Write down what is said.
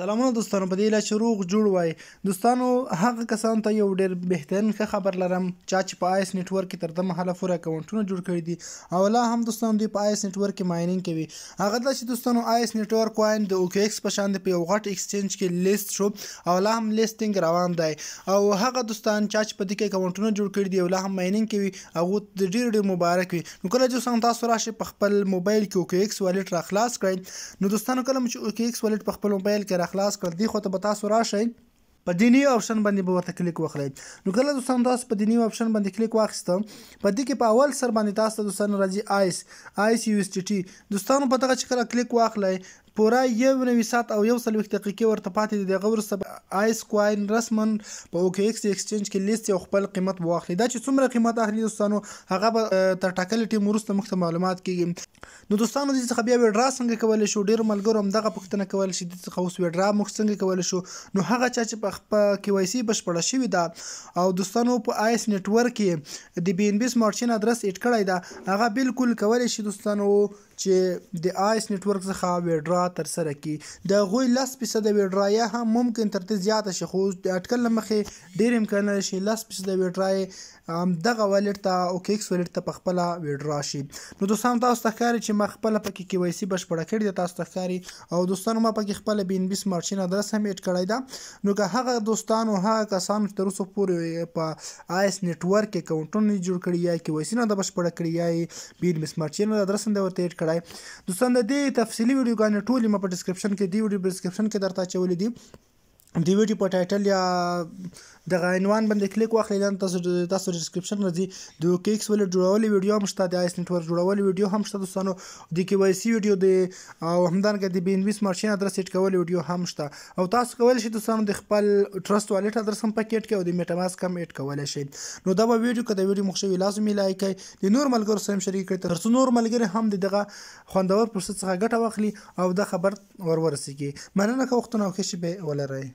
سلامونه دوستانو په دې لا چې روغ جوړ وای دوستانو هغه کسان ته یو ډیر بهترین خبر لرم چا چې په آیس نتورک کې تر دمه حاله فور اکاونټونه جوړ کړی دي او لا هم دوستانو دوی په آیس نتورک کې مایننګ کوي هغه دا چې دوستانو آیس نتورک کوین د اوکو ایکس په شان په یو غټ ایکسچینج کې لیست شو او لا هم لیستینګ روان دی او هغه دوستان چا چې په دې کې اکاونټونه جوړ کړی دي او لا هم مایننګ کوي هغه د ډیر ډیر مبارک وي نو کله چې څنګه تاسو راشي په خپل موبایل کې اوکو ایکس والټ را خلاص کړئ نو دوستانو کله چې اوکو ایکس والټ په خپل موبایل کې خلاص کړ دی خو ته به تاسو راشئ په دینی آپشن باندې به ورته کلیک وخلی نو کله دوستان تاسو په دینی آپشن باندې کلیک واخیسته په دې کې په اول سر باندې تاسو ته دوستان راځي آیس آیس یو اس ټی ټی دوستانو په دغه چې کله کلیک واخلی پوره یو نوي ساعت او یو څلوېښت دقیقې ورته پاتې دي دغه وروسته آیس کوین رسمن په اوکو ایکس ایکسچینج کې لیست او خپل قیمت واخلي دا چې څومره قیمت اخلي دوستانو هغه به تر ټاکلې ټیم وروسته موږ ته معلومات کیږي نو دوستانو دې څخه بیا ویډرا څنګه کولی شو ډېر ملګرو همدغه پوښتنه کولی شي دې څخه اوس ویډرا موږ څنګه کولی شو نو هغه چا چې په کې وای سي بشپړه شوې ده او دوستانو په آیس نیټورک کې د بی ان بی سمارټ چین ادرس اټ کړی ده هغه بالکل کولی شي دوستانو چې د آیس نتورک څخه ویډرا تر سره کی د غوي 10% ویډرا هم ممکن تر ته زیاته شي خو د اټکل لمخې ډیر امکان شي 10% ویډرا هم دغه والټ ته او کیکس والټ ته په خپل ویډرا شي نو دوستان تاسو ته ښکاری چې ما خپل پکې کی وای سي بشپړه کړی تاسو ته ښکاری او دوستانو ما پکې خپل بین 20 مارچین ادرس هم اډ کړی دا نو که هغه دوستانو هغه کسان تر اوسه پورې په آیس نتورک اکاونټونه جوړ کړی یا کې وای سي نه د بشپړه کړی یا بین 20 مارچین ادرس هم د ورته اډ کړی کولای دوستان د دې تفصیلي ویډیوګانې ټولې مې په ډسکرپشن کې دی ویډیو ډسکرپشن کې درته اچولې دي د ویډیو په ټایټل یا دغه عنوان باندې کلیک واخلئ دا تاسو تاسو ډسکرپشن راځي د کیکس ول جوړولې ویډیو هم شته د آیس نتور جوړولې ویډیو هم شته دوستانو د کی وای سی ویډیو د او همدان کې د بینویس مرشین ادرس سیټ کول ویډیو هم شته او تاسو کول شئ دوستانو د خپل ټرست والټ ادرس هم پکېټ کې او د میټا ماسک هم اډ کول شئ نو دا به ویډیو کده ویډیو مخشوي لازمي لایک د نور ملګرو سره شریک کړئ ترڅو نور ملګری هم دغه خوندور پروسه څخه ګټه واخلي او د خبر ورورسیږي مننه کوم وختونه او ښه شی به ولرئ